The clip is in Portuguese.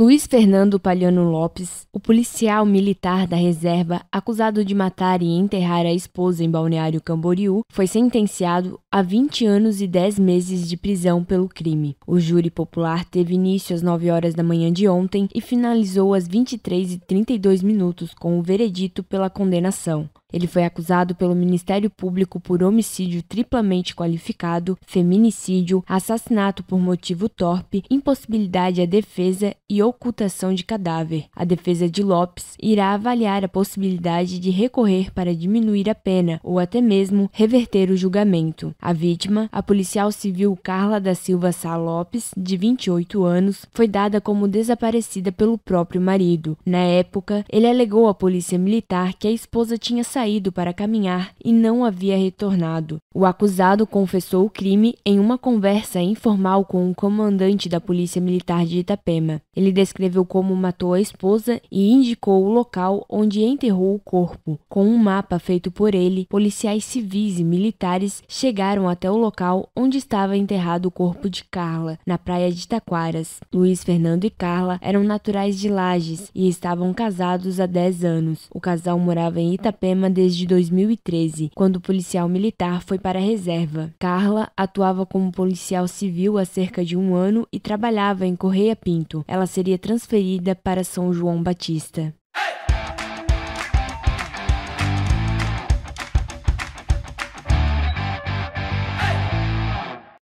Luiz Fernando Palhano Lopes, o policial militar da reserva acusado de matar e enterrar a esposa em Balneário Camboriú, foi sentenciado a 20 anos e 10 meses de prisão pelo crime. O júri popular teve início às 9 horas da manhã de ontem e finalizou às 23 e 32 minutos com o veredito pela condenação. Ele foi acusado pelo Ministério Público por homicídio triplamente qualificado, feminicídio, assassinato por motivo torpe, impossibilidade à defesa e ocultação de cadáver. A defesa de Lopes irá avaliar a possibilidade de recorrer para diminuir a pena ou até mesmo reverter o julgamento. A vítima, a policial civil Carla da Silva Sá Lopes, de 28 anos, foi dada como desaparecida pelo próprio marido. Na época, ele alegou à polícia militar que a esposa tinha saído saído para caminhar e não havia retornado. O acusado confessou o crime em uma conversa informal com um comandante da Polícia Militar de Itapema. Ele descreveu como matou a esposa e indicou o local onde enterrou o corpo. Com um mapa feito por ele, policiais civis e militares chegaram até o local onde estava enterrado o corpo de Carla, na praia de Taquaras. Luiz Fernando e Carla eram naturais de Lages e estavam casados há 10 anos. O casal morava em Itapema desde 2013, quando o policial militar foi para a reserva. Carla atuava como policial civil há cerca de um ano e trabalhava em Correia Pinto. Ela seria transferida para São João Batista.